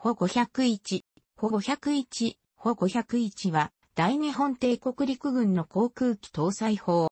保501、保501、保501は、大日本帝国陸軍の航空機搭載砲。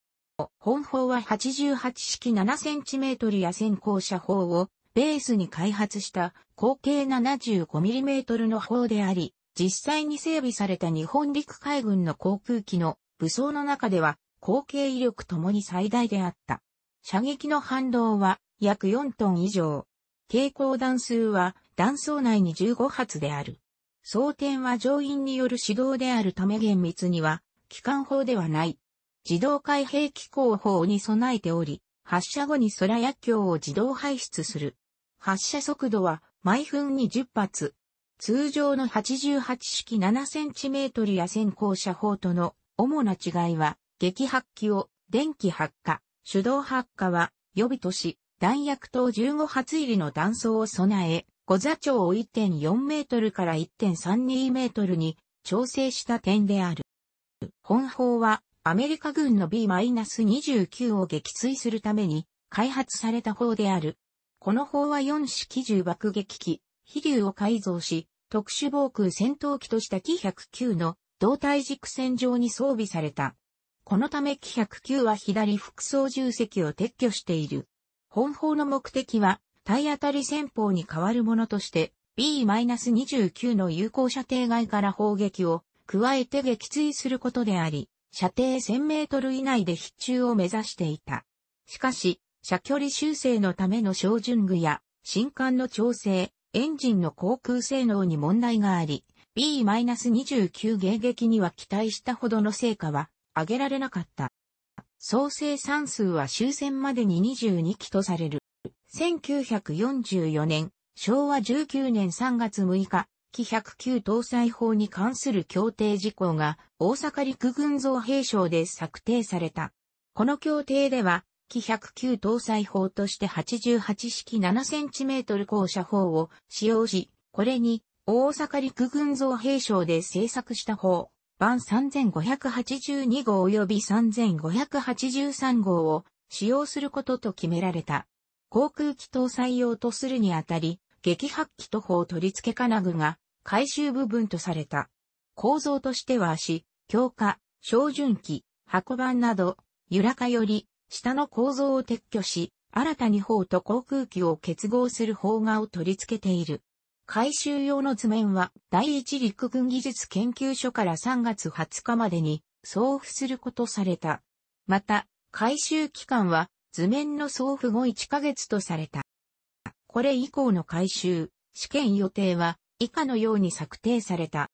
本砲は88式7トルや先行射砲をベースに開発した口径7 5トルの砲であり、実際に整備された日本陸海軍の航空機の武装の中では、口径威力ともに最大であった。射撃の反動は約4トン以上。蛍光弾数は弾倉内に15発である。装填は上院による指導であるため厳密には、機関砲ではない。自動開閉機構砲に備えており、発射後に空薬莢を自動排出する。発射速度は毎分に10発。通常の88式7トルや先行射砲との主な違いは、撃発機を電気発火、手動発火は予備とし、弾薬等15発入りの弾倉を備え、五座長を1.4メートルから1.32メートルに調整した点である。本砲はアメリカ軍の B-29 を撃墜するために開発された砲である。この砲は4式銃爆撃機、飛竜を改造し、特殊防空戦闘機とした機109の胴体軸線上に装備された。このため機109は左副操縦席を撤去している。本砲の目的は体当たり戦法に変わるものとして B-29 の有効射程外から砲撃を加えて撃墜することであり、射程1000メートル以内で必中を目指していた。しかし、射距離修正のための照準具や、新艦の調整、エンジンの航空性能に問題があり、B-29 迎撃には期待したほどの成果は上げられなかった。総生産数は終戦までに22機とされる。1944年、昭和19年3月6日、機109搭載法に関する協定事項が大阪陸軍造兵省で策定された。この協定では、機109搭載法として88式 7cm 校舎法を使用し、これに大阪陸軍造兵省で制作した法、版3582号及び3583号を使用することと決められた。航空機搭載用とするにあたり、激発機と砲取り付け金具が回収部分とされた。構造としては足、強化、照準器、箱板など、揺らかより、下の構造を撤去し、新たに砲と航空機を結合する砲画を取り付けている。回収用の図面は、第一陸軍技術研究所から3月20日までに、送付することされた。また、回収期間は、図面の送付後1ヶ月とされた。これ以降の回収、試験予定は以下のように策定された。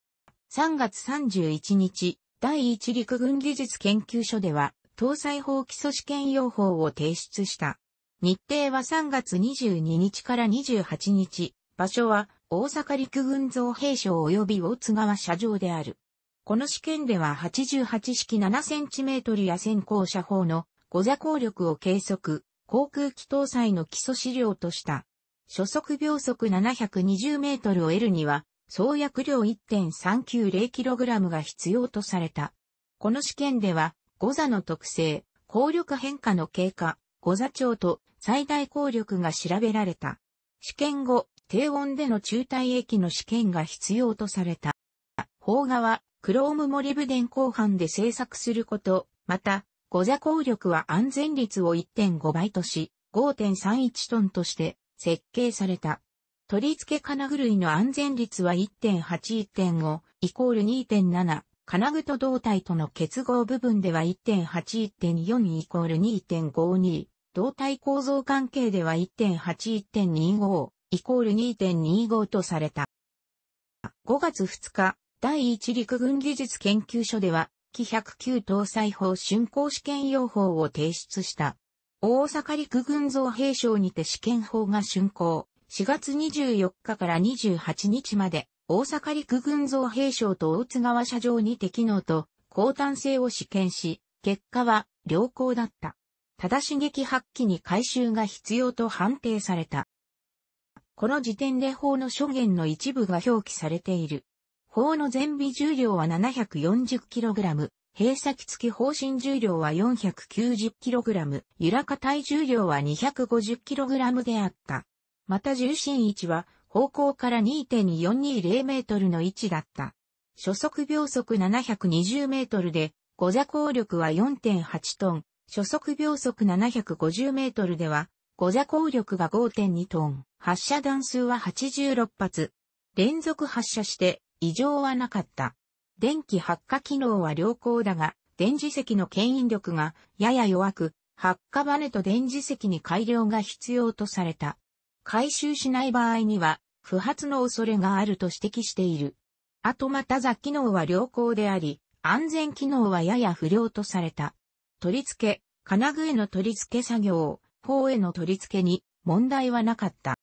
3月31日、第一陸軍技術研究所では、搭載法基礎試験用法を提出した。日程は3月22日から28日、場所は大阪陸軍造兵廠及び大津川車場である。この試験では88式7センチメートルや先行射砲の五座効力を計測、航空機搭載の基礎資料とした。初速秒速720メートルを得るには、総薬量 1.390kg が必要とされた。この試験では、五座の特性、効力変化の経過、五座長と最大効力が調べられた。試験後、低温での中体液の試験が必要とされた。邦画は、クロームモリブデン後半で製作すること、また、五座効力は安全率を1.5倍とし、5.31トンとして設計された。取り付け金具類の安全率は1.8.5イコール2.7。金具と胴体との結合部分では1.8.4イコール2.52。胴体構造関係では1.8.25イコール2.25とされた。5月2日、第一陸軍技術研究所では、機109搭載法竣工試験用法を提出した。大阪陸軍造兵省にて試験法が竣工。4月24日から28日まで、大阪陸軍造兵省と大津川社場にて機能と、高端性を試験し、結果は良好だった。ただし撃発揮に回収が必要と判定された。この時点で法の諸言の一部が表記されている。砲の全備重量は 740kg、閉鎖機付き方針重量は 490kg、揺らか体重量は 250kg であった。また重心位置は方向から2.420メートルの位置だった。初速秒速720メートルで、五座効力は4.8トン、初速秒速750メートルでは、五座効力が5.2トン、発射弾数は86発。連続発射して異常はなかった。電気発火機能は良好だが、電磁石の牽引力がやや弱く、発火バネと電磁石に改良が必要とされた。回収しない場合には、不発の恐れがあると指摘している。あとまた座機能は良好であり、安全機能はやや不良とされた。取り付け、金具への取り付け作業、砲への取り付けに問題はなかった。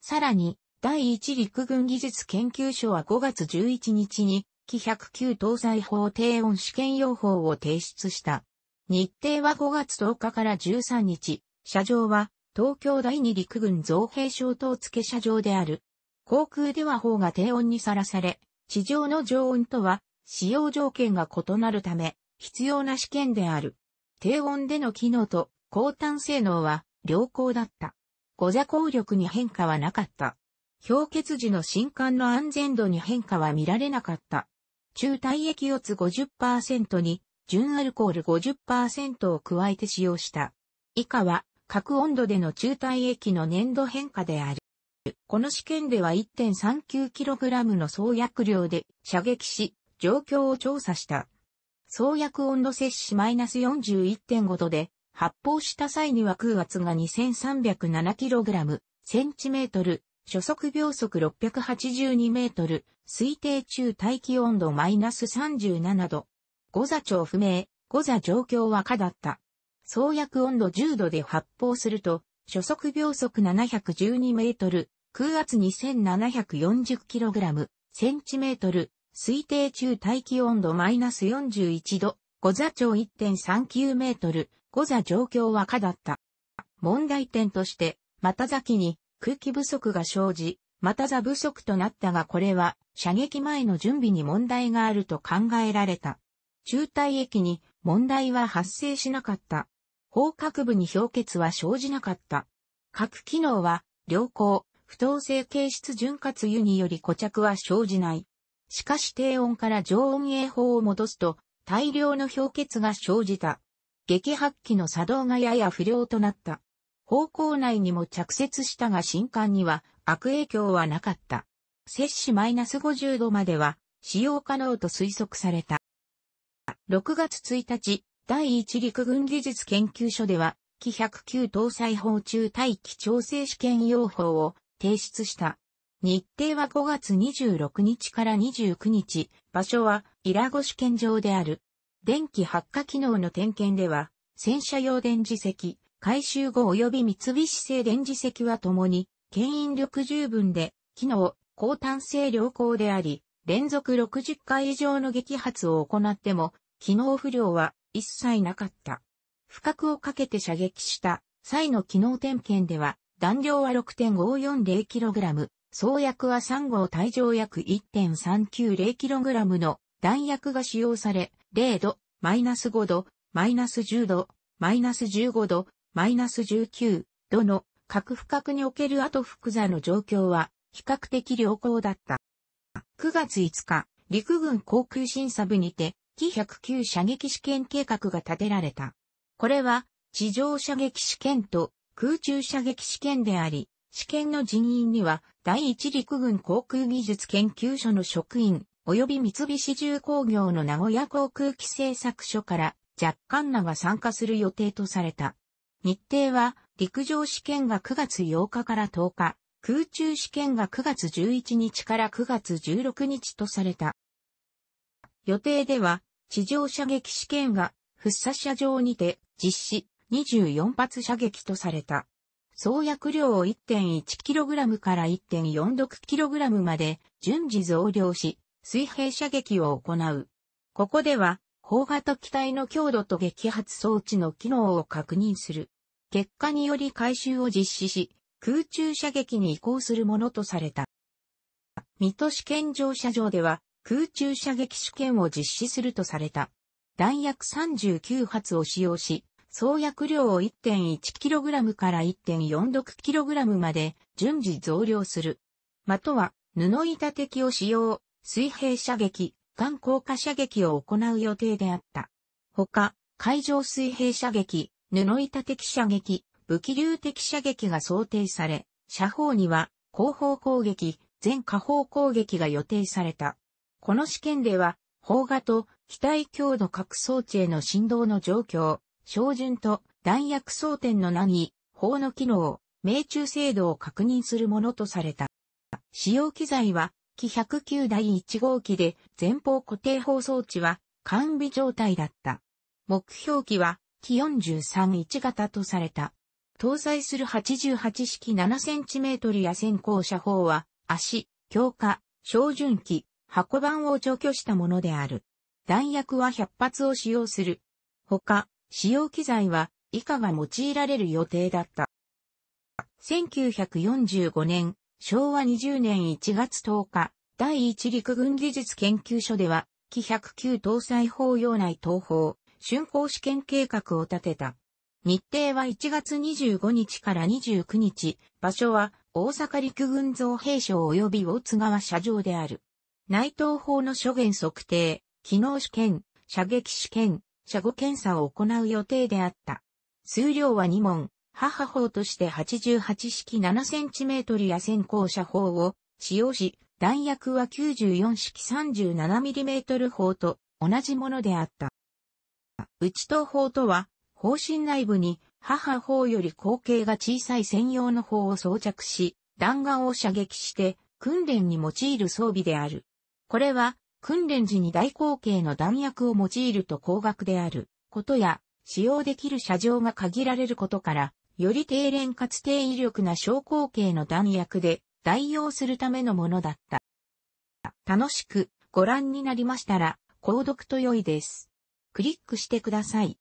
さらに、第一陸軍技術研究所は5月11日に、機109搭載法低温試験用法を提出した。日程は5月10日から13日、車上は東京第二陸軍造兵小等付車上である。航空では砲が低温にさらされ、地上の常温とは使用条件が異なるため、必要な試験である。低温での機能と高炭性能は良好だった。誤座効力に変化はなかった。氷結時の新管の安全度に変化は見られなかった。中体液圧50%に純アルコール50%を加えて使用した。以下は各温度での中体液の粘度変化である。この試験では 1.39kg の創薬量で射撃し、状況を調査した。創薬温度摂取マイナス41.5度で、発泡した際には空圧が 2307kg、センチメートル、初速秒速682メートル、推定中大気温度マイナス37度。五座長不明、五座状況は可だった。創薬温度10度で発砲すると、初速秒速712メートル、空圧2 7 4 0ラム、センチメートル、推定中大気温度マイナス41度、五座長1.39メートル、五座状況は可だった。問題点として、また先に、空気不足が生じ、また座不足となったがこれは射撃前の準備に問題があると考えられた。中退液に問題は発生しなかった。砲角部に氷結は生じなかった。核機能は良好、不透性形質潤滑油により固着は生じない。しかし低温から常温栄法を戻すと大量の氷結が生じた。撃破機の作動がやや不良となった。方向内にも着雪したが新館には悪影響はなかった。摂氏マイナス50度までは使用可能と推測された。6月1日、第一陸軍技術研究所では、機109搭載砲中待機調整試験用法を提出した。日程は5月26日から29日、場所はイラゴ試験場である。電気発火機能の点検では、戦車用電磁石、回収後及び三菱製電磁石は共に、牽引力十分で、機能、高単性良好であり、連続60回以上の撃発を行っても、機能不良は一切なかった。不覚をかけて射撃した際の機能点検では、弾量は 6.540kg、創薬は3号体上約 1.390kg の弾薬が使用され、0度、マイナス5度、マイナス10度、マイナス15度、マイナス19度の核不覚における後複座の状況は比較的良好だった。9月5日、陸軍航空審査部にて、t 109射撃試験計画が立てられた。これは、地上射撃試験と空中射撃試験であり、試験の人員には、第一陸軍航空技術研究所の職員、及び三菱重工業の名古屋航空機製作所から、若干名が参加する予定とされた。日程は、陸上試験が9月8日から10日、空中試験が9月11日から9月16日とされた。予定では、地上射撃試験が、福佐射場にて実施24発射撃とされた。装薬量を 1.1kg から 1.46kg まで順次増量し、水平射撃を行う。ここでは砲型機体の強度と撃発装置の機能を確認する。結果により回収を実施し、空中射撃に移行するものとされた。水戸試験乗車場では空中射撃試験を実施するとされた。弾薬39発を使用し、総薬量を 1.1kg から 1.46kg まで順次増量する。または布板敵を使用、水平射撃、艦降下射撃を行う予定であった。ほか、海上水平射撃、布板的射撃、武器流的射撃が想定され、射砲には後方攻撃、全下方攻撃が予定された。この試験では、砲画と機体強度各装置への振動の状況、照準と弾薬装填の難易、砲の機能、命中精度を確認するものとされた。使用機材は機109第1号機で前方固定放送値は完備状態だった。目標機は機431型とされた。搭載する88式 7cm や先行車砲は足、強化、照準機、箱板を除去したものである。弾薬は100発を使用する。他、使用機材は以下が用いられる予定だった。1945年、昭和20年1月10日、第一陸軍技術研究所では、機109搭載法要内東方、竣工試験計画を立てた。日程は1月25日から29日、場所は大阪陸軍造兵所及び大津川射場である。内東法の諸元測定、機能試験、射撃試験、射後検査を行う予定であった。数量は2問、母砲として88式7センチメートルや先行射砲を使用し、弾薬は94式 37mm 砲と同じものであった。内刀砲とは、砲身内部に母砲より口径が小さい専用の砲を装着し、弾丸を射撃して訓練に用いる装備である。これは訓練時に大口径の弾薬を用いると高額であることや、使用できる車上が限られることから、より低廉かつ低威力な小口径の弾薬で代用するためのものだった。楽しくご覧になりましたら、購読と良いです。クリックしてください。